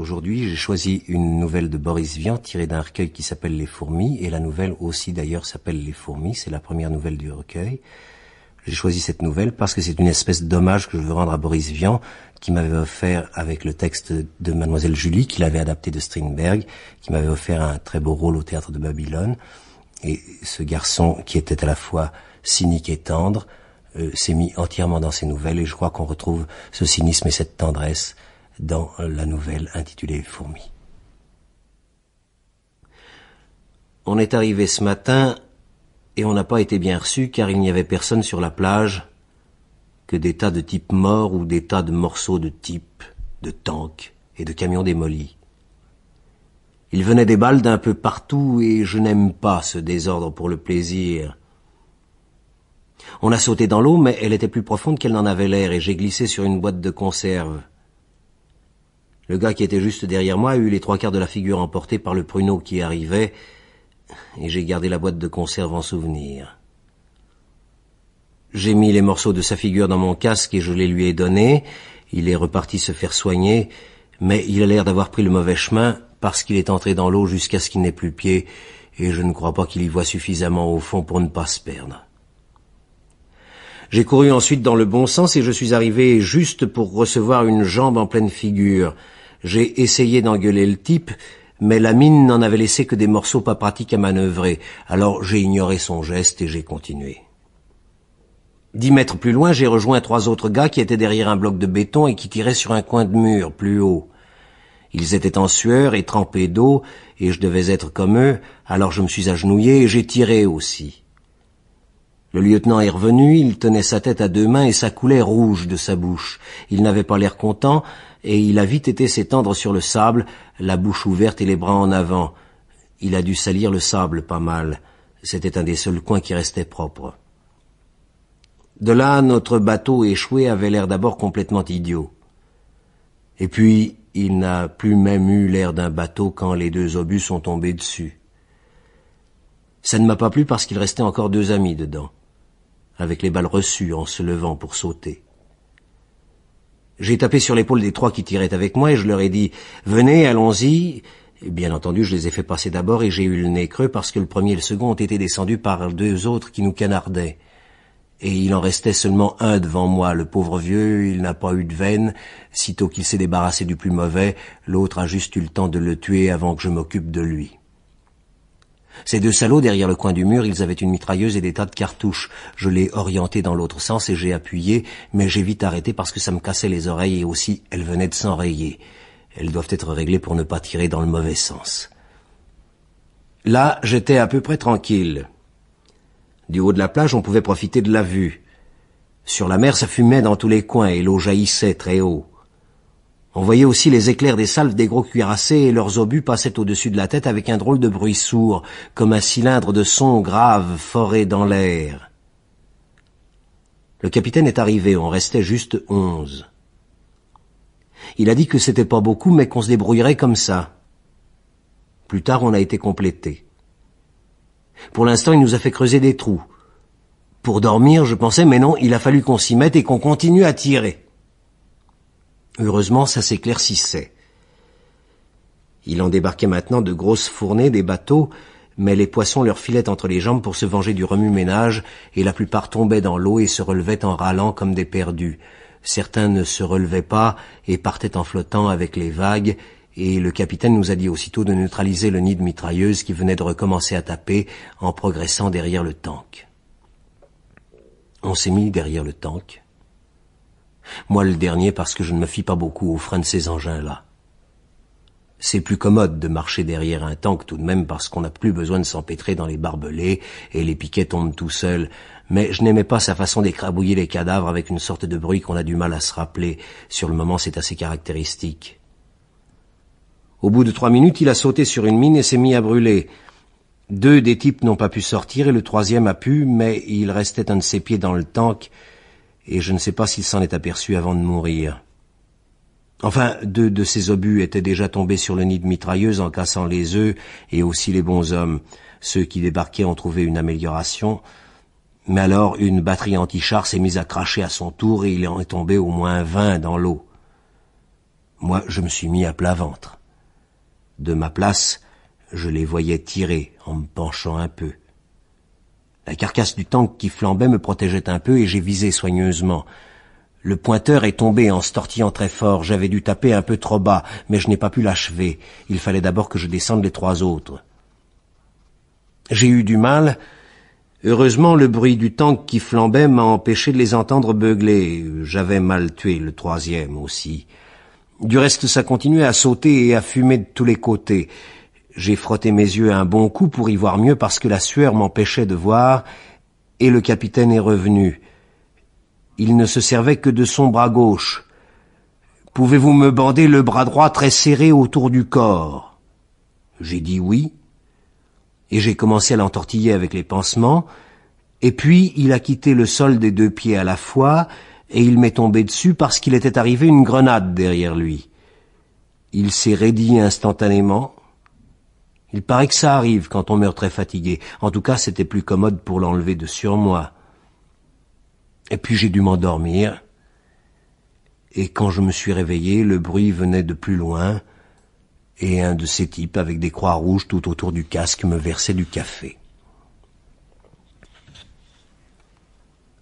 Aujourd'hui, j'ai choisi une nouvelle de Boris Vian tirée d'un recueil qui s'appelle Les fourmis, et la nouvelle aussi d'ailleurs s'appelle Les fourmis, c'est la première nouvelle du recueil. J'ai choisi cette nouvelle parce que c'est une espèce d'hommage que je veux rendre à Boris Vian, qui m'avait offert avec le texte de Mademoiselle Julie, qu'il avait adapté de Strindberg, qui m'avait offert un très beau rôle au théâtre de Babylone. Et ce garçon, qui était à la fois cynique et tendre, euh, s'est mis entièrement dans ses nouvelles, et je crois qu'on retrouve ce cynisme et cette tendresse dans la nouvelle intitulée Fourmis. On est arrivé ce matin et on n'a pas été bien reçu car il n'y avait personne sur la plage que des tas de types morts ou des tas de morceaux de types, de tanks et de camions démolis. Il venait des balles d'un peu partout et je n'aime pas ce désordre pour le plaisir. On a sauté dans l'eau, mais elle était plus profonde qu'elle n'en avait l'air, et j'ai glissé sur une boîte de conserve. Le gars qui était juste derrière moi a eu les trois quarts de la figure emportée par le pruneau qui arrivait, et j'ai gardé la boîte de conserve en souvenir. J'ai mis les morceaux de sa figure dans mon casque et je les lui ai donnés. Il est reparti se faire soigner, mais il a l'air d'avoir pris le mauvais chemin parce qu'il est entré dans l'eau jusqu'à ce qu'il n'ait plus pied, et je ne crois pas qu'il y voit suffisamment au fond pour ne pas se perdre. J'ai couru ensuite dans le bon sens et je suis arrivé juste pour recevoir une jambe en pleine figure. J'ai essayé d'engueuler le type, mais la mine n'en avait laissé que des morceaux pas pratiques à manœuvrer, alors j'ai ignoré son geste et j'ai continué. Dix mètres plus loin, j'ai rejoint trois autres gars qui étaient derrière un bloc de béton et qui tiraient sur un coin de mur plus haut. Ils étaient en sueur et trempés d'eau, et je devais être comme eux, alors je me suis agenouillé et j'ai tiré aussi. Le lieutenant est revenu, il tenait sa tête à deux mains et sa coulait rouge de sa bouche. Il n'avait pas l'air content, et il a vite été s'étendre sur le sable, la bouche ouverte et les bras en avant. Il a dû salir le sable pas mal. C'était un des seuls coins qui restait propre. De là, notre bateau échoué avait l'air d'abord complètement idiot. Et puis, il n'a plus même eu l'air d'un bateau quand les deux obus sont tombés dessus. Ça ne m'a pas plu parce qu'il restait encore deux amis dedans avec les balles reçues en se levant pour sauter. J'ai tapé sur l'épaule des trois qui tiraient avec moi et je leur ai dit Venez, allons-y. Bien entendu, je les ai fait passer d'abord et j'ai eu le nez creux parce que le premier et le second ont été descendus par deux autres qui nous canardaient. Et il en restait seulement un devant moi, le pauvre vieux, il n'a pas eu de veine. Sitôt qu'il s'est débarrassé du plus mauvais, l'autre a juste eu le temps de le tuer avant que je m'occupe de lui. Ces deux salauds, derrière le coin du mur, ils avaient une mitrailleuse et des tas de cartouches. Je l'ai orienté dans l'autre sens et j'ai appuyé, mais j'ai vite arrêté parce que ça me cassait les oreilles et aussi elles venaient de s'enrayer. Elles doivent être réglées pour ne pas tirer dans le mauvais sens. Là, j'étais à peu près tranquille. Du haut de la plage, on pouvait profiter de la vue. Sur la mer, ça fumait dans tous les coins et l'eau jaillissait très haut. On voyait aussi les éclairs des salves des gros cuirassés et leurs obus passaient au-dessus de la tête avec un drôle de bruit sourd, comme un cylindre de son grave foré dans l'air. Le capitaine est arrivé, on restait juste onze. Il a dit que c'était pas beaucoup, mais qu'on se débrouillerait comme ça. Plus tard, on a été complété. Pour l'instant, il nous a fait creuser des trous. Pour dormir, je pensais, mais non, il a fallu qu'on s'y mette et qu'on continue à tirer. Heureusement, ça s'éclaircissait. Il en débarquait maintenant de grosses fournées des bateaux, mais les poissons leur filaient entre les jambes pour se venger du remue-ménage, et la plupart tombaient dans l'eau et se relevaient en râlant comme des perdus. Certains ne se relevaient pas et partaient en flottant avec les vagues, et le capitaine nous a dit aussitôt de neutraliser le nid de mitrailleuse qui venait de recommencer à taper en progressant derrière le tank. On s'est mis derrière le tank. Moi le dernier parce que je ne me fie pas beaucoup aux frein de ces engins-là. C'est plus commode de marcher derrière un tank tout de même parce qu'on n'a plus besoin de s'empêtrer dans les barbelés et les piquets tombent tout seuls. Mais je n'aimais pas sa façon d'écrabouiller les cadavres avec une sorte de bruit qu'on a du mal à se rappeler. Sur le moment, c'est assez caractéristique. Au bout de trois minutes, il a sauté sur une mine et s'est mis à brûler. Deux des types n'ont pas pu sortir et le troisième a pu, mais il restait un de ses pieds dans le tank et je ne sais pas s'il s'en est aperçu avant de mourir. Enfin, deux de ces obus étaient déjà tombés sur le nid de mitrailleuse en cassant les œufs et aussi les bons hommes. Ceux qui débarquaient ont trouvé une amélioration. Mais alors, une batterie anti-char s'est mise à cracher à son tour et il en est tombé au moins vingt dans l'eau. Moi, je me suis mis à plat ventre. De ma place, je les voyais tirer en me penchant un peu. La carcasse du tank qui flambait me protégeait un peu et j'ai visé soigneusement. Le pointeur est tombé en se tortillant très fort. J'avais dû taper un peu trop bas, mais je n'ai pas pu l'achever. Il fallait d'abord que je descende les trois autres. J'ai eu du mal. Heureusement, le bruit du tank qui flambait m'a empêché de les entendre beugler. J'avais mal tué le troisième aussi. Du reste, ça continuait à sauter et à fumer de tous les côtés. J'ai frotté mes yeux un bon coup pour y voir mieux parce que la sueur m'empêchait de voir, et le capitaine est revenu. Il ne se servait que de son bras gauche. Pouvez-vous me bander le bras droit très serré autour du corps J'ai dit oui, et j'ai commencé à l'entortiller avec les pansements, et puis il a quitté le sol des deux pieds à la fois, et il m'est tombé dessus parce qu'il était arrivé une grenade derrière lui. Il s'est raidi instantanément, il paraît que ça arrive quand on meurt très fatigué. En tout cas, c'était plus commode pour l'enlever de sur moi. Et puis j'ai dû m'endormir. Et quand je me suis réveillé, le bruit venait de plus loin, et un de ces types avec des croix rouges tout autour du casque me versait du café.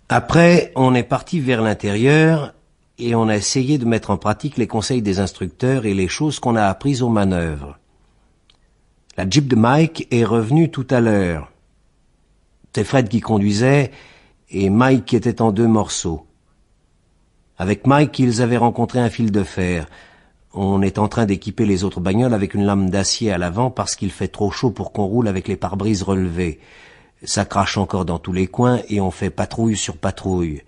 Après, on est parti vers l'intérieur et on a essayé de mettre en pratique les conseils des instructeurs et les choses qu'on a apprises aux manœuvres. La Jeep de Mike est revenue tout à l'heure. C'est Fred qui conduisait et Mike qui était en deux morceaux. Avec Mike, ils avaient rencontré un fil de fer. On est en train d'équiper les autres bagnoles avec une lame d'acier à l'avant parce qu'il fait trop chaud pour qu'on roule avec les pare-brises relevés. Ça crache encore dans tous les coins et on fait patrouille sur patrouille.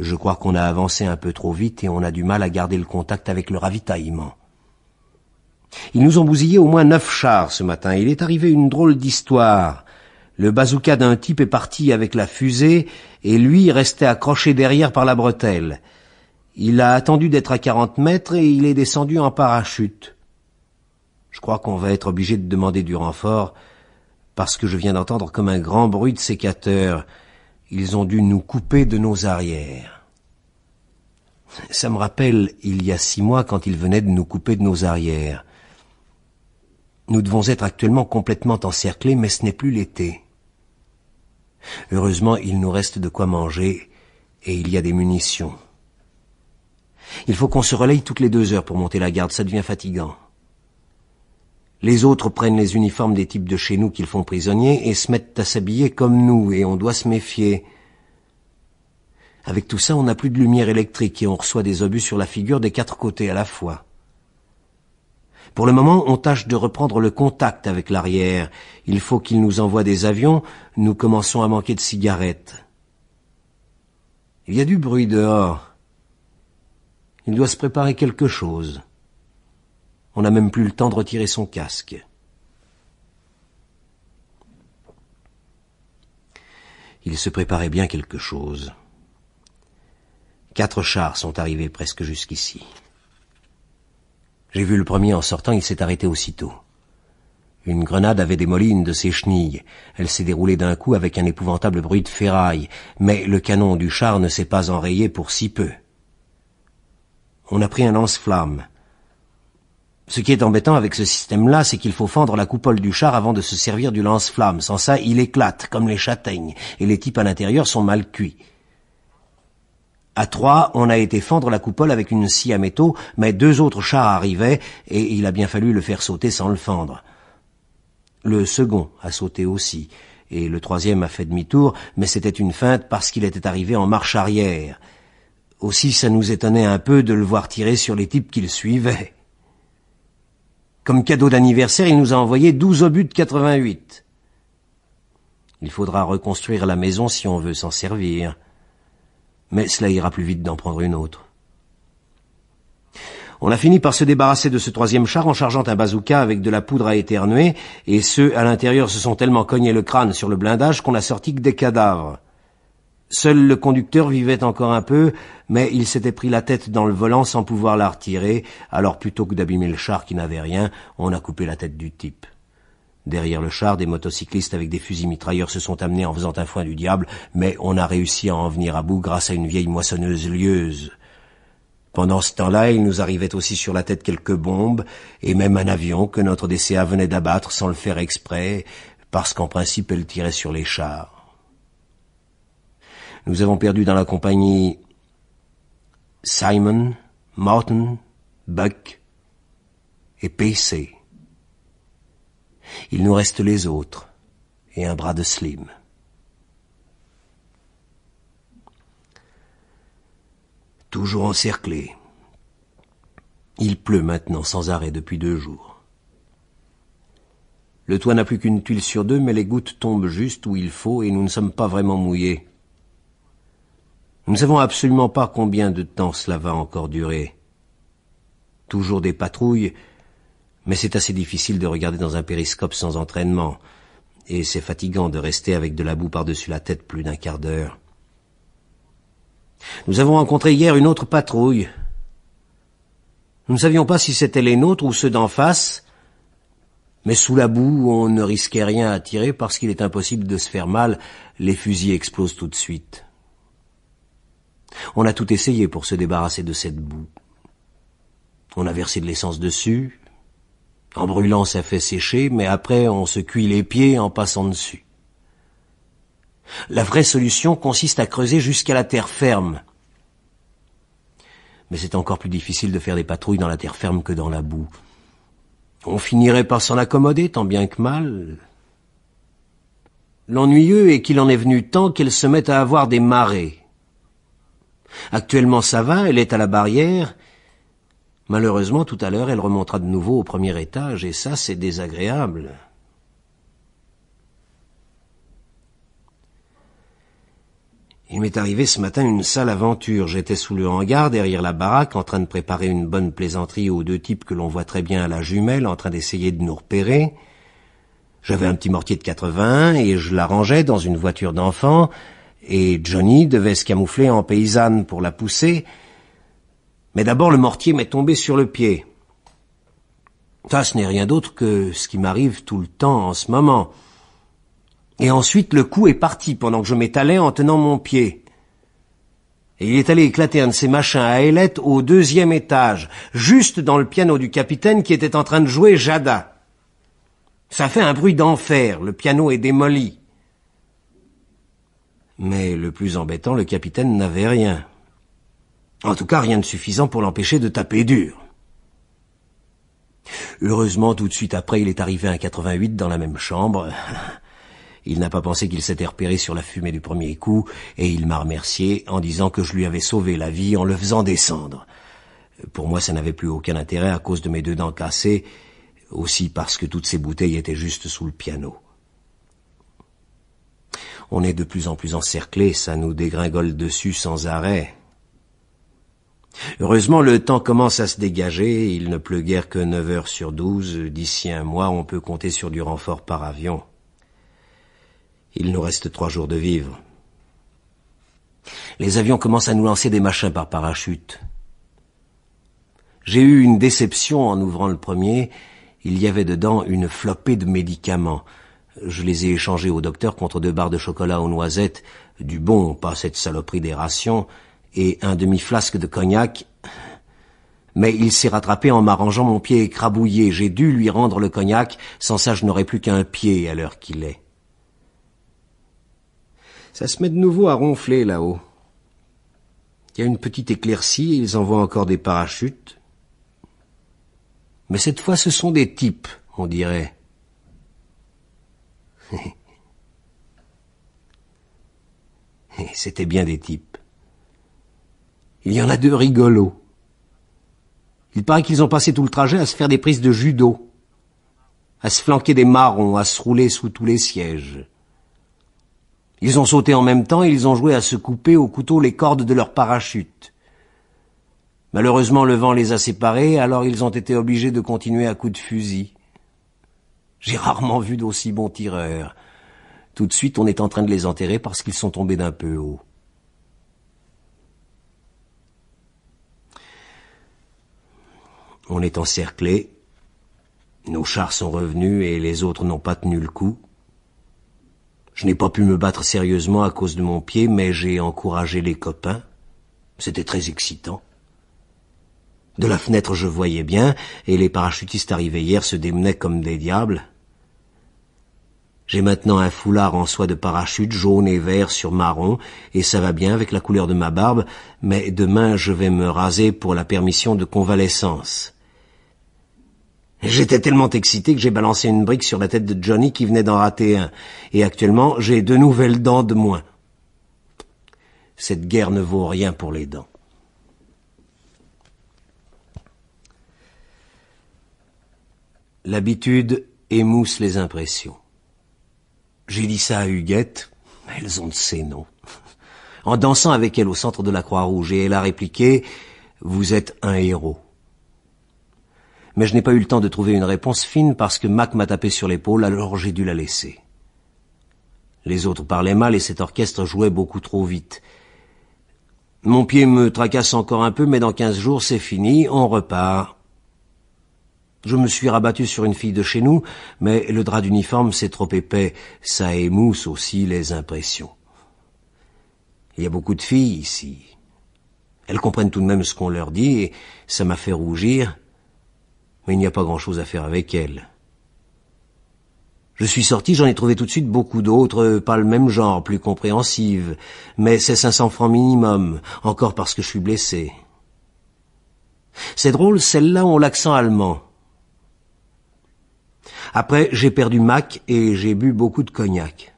Je crois qu'on a avancé un peu trop vite et on a du mal à garder le contact avec le ravitaillement. Ils nous ont bousillé au moins neuf chars ce matin. Il est arrivé une drôle d'histoire. Le bazooka d'un type est parti avec la fusée et lui restait accroché derrière par la bretelle. Il a attendu d'être à quarante mètres et il est descendu en parachute. Je crois qu'on va être obligé de demander du renfort parce que je viens d'entendre comme un grand bruit de sécateur. Ils ont dû nous couper de nos arrières. Ça me rappelle il y a six mois quand ils venaient de nous couper de nos arrières. Nous devons être actuellement complètement encerclés, mais ce n'est plus l'été. Heureusement, il nous reste de quoi manger, et il y a des munitions. Il faut qu'on se relaye toutes les deux heures pour monter la garde, ça devient fatigant. Les autres prennent les uniformes des types de chez nous qu'ils font prisonniers et se mettent à s'habiller comme nous, et on doit se méfier. Avec tout ça, on n'a plus de lumière électrique et on reçoit des obus sur la figure des quatre côtés à la fois. Pour le moment, on tâche de reprendre le contact avec l'arrière. Il faut qu'il nous envoie des avions, nous commençons à manquer de cigarettes. Il y a du bruit dehors. Il doit se préparer quelque chose. On n'a même plus le temps de retirer son casque. Il se préparait bien quelque chose. Quatre chars sont arrivés presque jusqu'ici. J'ai vu le premier en sortant, il s'est arrêté aussitôt. Une grenade avait démoli une de ses chenilles. Elle s'est déroulée d'un coup avec un épouvantable bruit de ferraille, mais le canon du char ne s'est pas enrayé pour si peu. On a pris un lance-flamme. Ce qui est embêtant avec ce système-là, c'est qu'il faut fendre la coupole du char avant de se servir du lance-flamme. Sans ça, il éclate, comme les châtaignes, et les types à l'intérieur sont mal cuits. À trois, on a été fendre la coupole avec une scie à métaux, mais deux autres chars arrivaient, et il a bien fallu le faire sauter sans le fendre. Le second a sauté aussi, et le troisième a fait demi-tour, mais c'était une feinte parce qu'il était arrivé en marche arrière. Aussi ça nous étonnait un peu de le voir tirer sur les types qu'il suivait. Comme cadeau d'anniversaire, il nous a envoyé douze obus de 88. Il faudra reconstruire la maison si on veut s'en servir mais cela ira plus vite d'en prendre une autre. On a fini par se débarrasser de ce troisième char en chargeant un bazooka avec de la poudre à éternuer, et ceux à l'intérieur se sont tellement cognés le crâne sur le blindage qu'on a sorti que des cadavres. Seul le conducteur vivait encore un peu, mais il s'était pris la tête dans le volant sans pouvoir la retirer, alors plutôt que d'abîmer le char qui n'avait rien, on a coupé la tête du type. Derrière le char, des motocyclistes avec des fusils mitrailleurs se sont amenés en faisant un foin du diable, mais on a réussi à en venir à bout grâce à une vieille moissonneuse lieuse. Pendant ce temps-là, il nous arrivait aussi sur la tête quelques bombes, et même un avion que notre DCA venait d'abattre sans le faire exprès, parce qu'en principe elle tirait sur les chars. Nous avons perdu dans la compagnie Simon, Martin, Buck et PC. Il nous reste les autres et un bras de slim. Toujours encerclé. Il pleut maintenant sans arrêt depuis deux jours. Le toit n'a plus qu'une tuile sur deux, mais les gouttes tombent juste où il faut et nous ne sommes pas vraiment mouillés. Nous ne savons absolument pas combien de temps cela va encore durer. Toujours des patrouilles, mais c'est assez difficile de regarder dans un périscope sans entraînement, et c'est fatigant de rester avec de la boue par-dessus la tête plus d'un quart d'heure. Nous avons rencontré hier une autre patrouille. Nous ne savions pas si c'était les nôtres ou ceux d'en face, mais sous la boue, on ne risquait rien à tirer parce qu'il est impossible de se faire mal, les fusils explosent tout de suite. On a tout essayé pour se débarrasser de cette boue. On a versé de l'essence dessus, en brûlant, ça fait sécher, mais après, on se cuit les pieds en passant dessus. La vraie solution consiste à creuser jusqu'à la terre ferme. Mais c'est encore plus difficile de faire des patrouilles dans la terre ferme que dans la boue. On finirait par s'en accommoder, tant bien que mal. L'ennuyeux est qu'il en est venu tant qu'elle se met à avoir des marées. Actuellement, ça va, elle est à la barrière, Malheureusement, tout à l'heure, elle remontera de nouveau au premier étage, et ça, c'est désagréable. Il m'est arrivé ce matin une sale aventure. J'étais sous le hangar, derrière la baraque, en train de préparer une bonne plaisanterie aux deux types que l'on voit très bien à la jumelle, en train d'essayer de nous repérer. J'avais un petit mortier de 81 et je rangeais dans une voiture d'enfant, et Johnny devait se camoufler en paysanne pour la pousser, mais d'abord le mortier m'est tombé sur le pied. Ça, ce n'est rien d'autre que ce qui m'arrive tout le temps en ce moment. Et ensuite le coup est parti pendant que je m'étalais en tenant mon pied. Et il est allé éclater un de ces machins à ailettes au deuxième étage, juste dans le piano du capitaine qui était en train de jouer Jada. Ça fait un bruit d'enfer, le piano est démoli. Mais le plus embêtant, le capitaine n'avait rien. En tout cas, rien de suffisant pour l'empêcher de taper dur. Heureusement, tout de suite après, il est arrivé un 88 dans la même chambre. Il n'a pas pensé qu'il s'était repéré sur la fumée du premier coup, et il m'a remercié en disant que je lui avais sauvé la vie en le faisant descendre. Pour moi, ça n'avait plus aucun intérêt à cause de mes deux dents cassées, aussi parce que toutes ces bouteilles étaient juste sous le piano. On est de plus en plus encerclés, ça nous dégringole dessus sans arrêt. Heureusement, le temps commence à se dégager, il ne pleut guère que neuf heures sur douze. d'ici un mois on peut compter sur du renfort par avion. Il nous reste trois jours de vivre. Les avions commencent à nous lancer des machins par parachute. J'ai eu une déception en ouvrant le premier, il y avait dedans une flopée de médicaments. Je les ai échangés au docteur contre deux barres de chocolat aux noisettes, du bon, pas cette saloperie des rations, et un demi-flasque de cognac. Mais il s'est rattrapé en m'arrangeant mon pied écrabouillé. J'ai dû lui rendre le cognac, sans ça je n'aurais plus qu'un pied à l'heure qu'il est. Ça se met de nouveau à ronfler là-haut. Il y a une petite éclaircie, ils envoient encore des parachutes. Mais cette fois ce sont des types, on dirait. C'était bien des types. Il y en a deux rigolos. Il paraît qu'ils ont passé tout le trajet à se faire des prises de judo, à se flanquer des marrons, à se rouler sous tous les sièges. Ils ont sauté en même temps et ils ont joué à se couper au couteau les cordes de leur parachute. Malheureusement, le vent les a séparés, alors ils ont été obligés de continuer à coups de fusil. J'ai rarement vu d'aussi bons tireurs. Tout de suite, on est en train de les enterrer parce qu'ils sont tombés d'un peu haut. On est encerclé. Nos chars sont revenus et les autres n'ont pas tenu le coup. Je n'ai pas pu me battre sérieusement à cause de mon pied, mais j'ai encouragé les copains. C'était très excitant. De la fenêtre, je voyais bien, et les parachutistes arrivés hier se démenaient comme des diables. J'ai maintenant un foulard en soie de parachute jaune et vert sur marron, et ça va bien avec la couleur de ma barbe, mais demain je vais me raser pour la permission de convalescence. J'étais tellement excité que j'ai balancé une brique sur la tête de Johnny qui venait d'en rater un. Et actuellement, j'ai deux nouvelles dents de moins. Cette guerre ne vaut rien pour les dents. L'habitude émousse les impressions. J'ai dit ça à Huguette, elles ont de ces noms. En dansant avec elle au centre de la Croix-Rouge, et elle a répliqué Vous êtes un héros mais je n'ai pas eu le temps de trouver une réponse fine parce que Mac m'a tapé sur l'épaule, alors j'ai dû la laisser. Les autres parlaient mal et cet orchestre jouait beaucoup trop vite. Mon pied me tracasse encore un peu, mais dans quinze jours, c'est fini, on repart. Je me suis rabattu sur une fille de chez nous, mais le drap d'uniforme, c'est trop épais, ça émousse aussi les impressions. Il y a beaucoup de filles ici. Elles comprennent tout de même ce qu'on leur dit, et ça m'a fait rougir, mais il n'y a pas grand-chose à faire avec elle. Je suis sorti, j'en ai trouvé tout de suite beaucoup d'autres, pas le même genre, plus compréhensives, mais c'est 500 francs minimum, encore parce que je suis blessé. C'est drôle, celles-là ont l'accent allemand. Après, j'ai perdu Mac et j'ai bu beaucoup de cognac.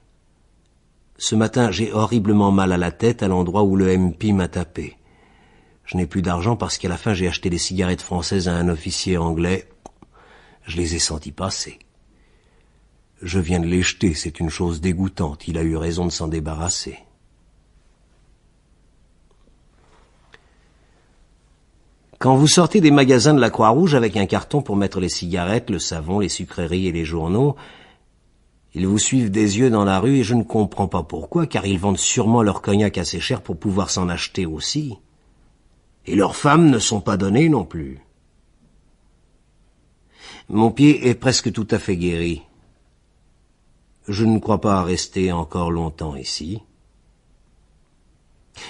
Ce matin, j'ai horriblement mal à la tête à l'endroit où le MP m'a tapé. Je n'ai plus d'argent parce qu'à la fin j'ai acheté des cigarettes françaises à un officier anglais. Je les ai sentis passer. Je viens de les jeter, c'est une chose dégoûtante. Il a eu raison de s'en débarrasser. Quand vous sortez des magasins de la Croix-Rouge avec un carton pour mettre les cigarettes, le savon, les sucreries et les journaux, ils vous suivent des yeux dans la rue et je ne comprends pas pourquoi, car ils vendent sûrement leur cognac assez cher pour pouvoir s'en acheter aussi. Et leurs femmes ne sont pas données non plus. Mon pied est presque tout à fait guéri. Je ne crois pas rester encore longtemps ici.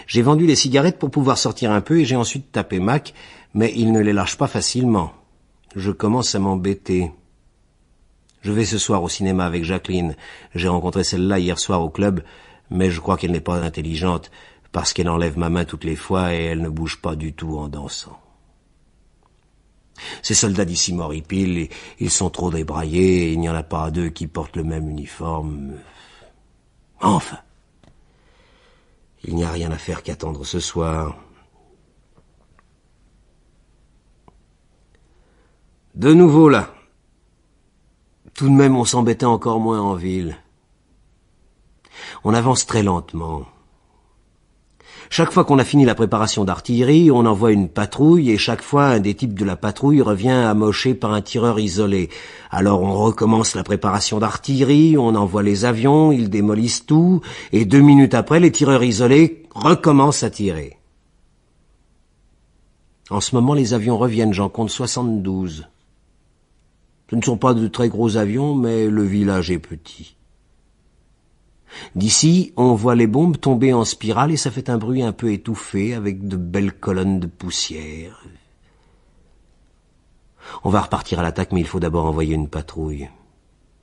J'ai vendu les cigarettes pour pouvoir sortir un peu et j'ai ensuite tapé Mac, mais il ne les lâche pas facilement. Je commence à m'embêter. Je vais ce soir au cinéma avec Jacqueline. J'ai rencontré celle-là hier soir au club, mais je crois qu'elle n'est pas intelligente parce qu'elle enlève ma main toutes les fois et elle ne bouge pas du tout en dansant. Ces soldats d'ici m'horripilent, ils sont trop débraillés, il n'y en a pas deux qui portent le même uniforme. Enfin Il n'y a rien à faire qu'attendre ce soir. De nouveau là. Tout de même on s'embêtait encore moins en ville. On avance très lentement. Chaque fois qu'on a fini la préparation d'artillerie, on envoie une patrouille et chaque fois un des types de la patrouille revient amoché par un tireur isolé. Alors on recommence la préparation d'artillerie, on envoie les avions, ils démolissent tout et deux minutes après, les tireurs isolés recommencent à tirer. En ce moment, les avions reviennent, j'en compte 72. Ce ne sont pas de très gros avions, mais le village est petit. D'ici, on voit les bombes tomber en spirale et ça fait un bruit un peu étouffé avec de belles colonnes de poussière. On va repartir à l'attaque, mais il faut d'abord envoyer une patrouille.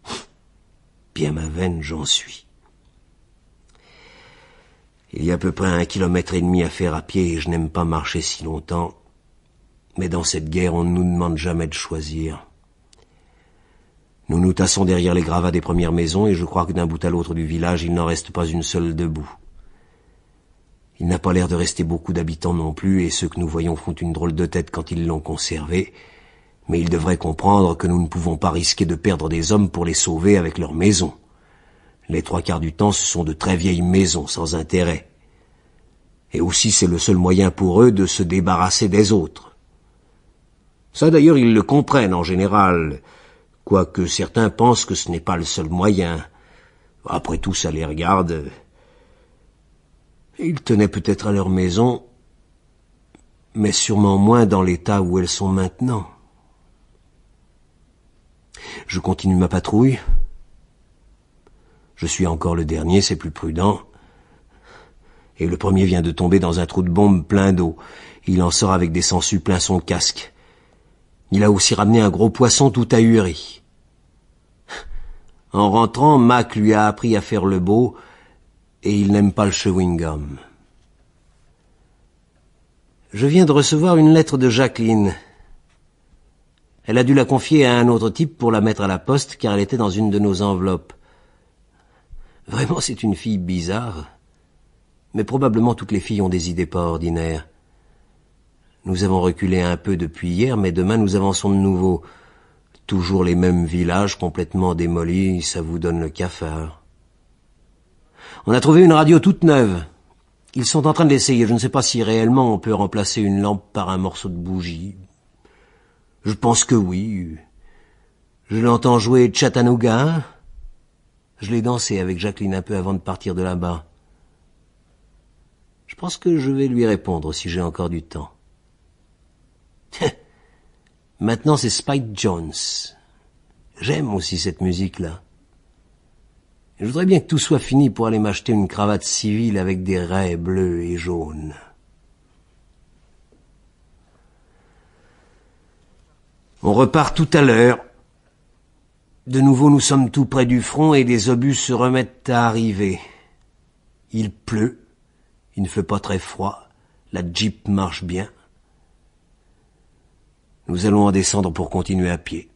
Bien ma veine, j'en suis. Il y a à peu près un kilomètre et demi à faire à pied et je n'aime pas marcher si longtemps. Mais dans cette guerre, on ne nous demande jamais de choisir. Nous nous tassons derrière les gravats des premières maisons, et je crois que d'un bout à l'autre du village, il n'en reste pas une seule debout. Il n'a pas l'air de rester beaucoup d'habitants non plus, et ceux que nous voyons font une drôle de tête quand ils l'ont conservé, mais ils devraient comprendre que nous ne pouvons pas risquer de perdre des hommes pour les sauver avec leurs maisons. Les trois quarts du temps, ce sont de très vieilles maisons sans intérêt. Et aussi, c'est le seul moyen pour eux de se débarrasser des autres. Ça, d'ailleurs, ils le comprennent en général quoique certains pensent que ce n'est pas le seul moyen. Après tout, ça les regarde. Ils tenaient peut-être à leur maison, mais sûrement moins dans l'état où elles sont maintenant. Je continue ma patrouille. Je suis encore le dernier, c'est plus prudent. Et le premier vient de tomber dans un trou de bombe plein d'eau. Il en sort avec des sangsues plein son casque. Il a aussi ramené un gros poisson tout ahuri. En rentrant, Mac lui a appris à faire le beau, et il n'aime pas le chewing-gum. Je viens de recevoir une lettre de Jacqueline. Elle a dû la confier à un autre type pour la mettre à la poste car elle était dans une de nos enveloppes. Vraiment, c'est une fille bizarre. Mais probablement toutes les filles ont des idées pas ordinaires. Nous avons reculé un peu depuis hier, mais demain nous avançons de nouveau toujours les mêmes villages complètement démolis, ça vous donne le cafard. On a trouvé une radio toute neuve. Ils sont en train de l'essayer. Je ne sais pas si réellement on peut remplacer une lampe par un morceau de bougie. Je pense que oui. Je l'entends jouer Chattanooga. Je l'ai dansé avec Jacqueline un peu avant de partir de là-bas. Je pense que je vais lui répondre si j'ai encore du temps. Maintenant, c'est Spike Jones. J'aime aussi cette musique-là. Je voudrais bien que tout soit fini pour aller m'acheter une cravate civile avec des raies bleues et jaunes. On repart tout à l'heure. De nouveau, nous sommes tout près du front et des obus se remettent à arriver. Il pleut. Il ne fait pas très froid. La jeep marche bien. Nous allons en descendre pour continuer à pied.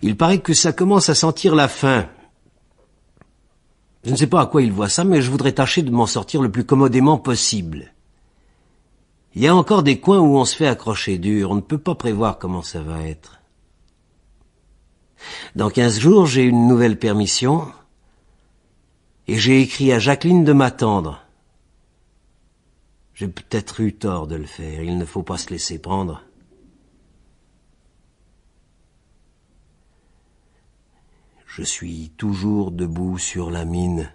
Il paraît que ça commence à sentir la faim. Je ne sais pas à quoi il voit ça, mais je voudrais tâcher de m'en sortir le plus commodément possible. Il y a encore des coins où on se fait accrocher dur, on ne peut pas prévoir comment ça va être. Dans quinze jours, j'ai une nouvelle permission, et j'ai écrit à Jacqueline de m'attendre. J'ai peut-être eu tort de le faire. Il ne faut pas se laisser prendre. Je suis toujours debout sur la mine.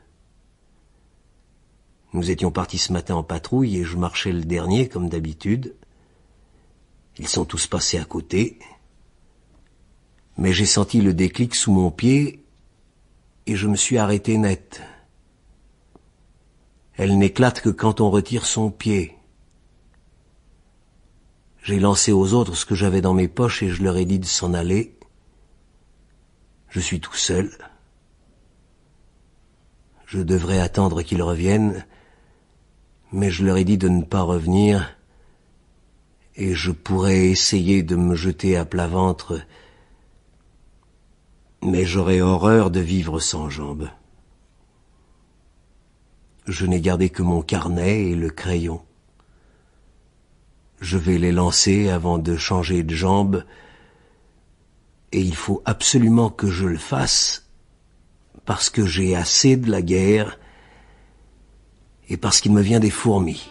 Nous étions partis ce matin en patrouille et je marchais le dernier comme d'habitude. Ils sont tous passés à côté. Mais j'ai senti le déclic sous mon pied et je me suis arrêté net. Elle n'éclate que quand on retire son pied. J'ai lancé aux autres ce que j'avais dans mes poches et je leur ai dit de s'en aller. Je suis tout seul. Je devrais attendre qu'ils reviennent, mais je leur ai dit de ne pas revenir, et je pourrais essayer de me jeter à plat ventre, mais j'aurais horreur de vivre sans jambes je n'ai gardé que mon carnet et le crayon. Je vais les lancer avant de changer de jambe, et il faut absolument que je le fasse, parce que j'ai assez de la guerre, et parce qu'il me vient des fourmis.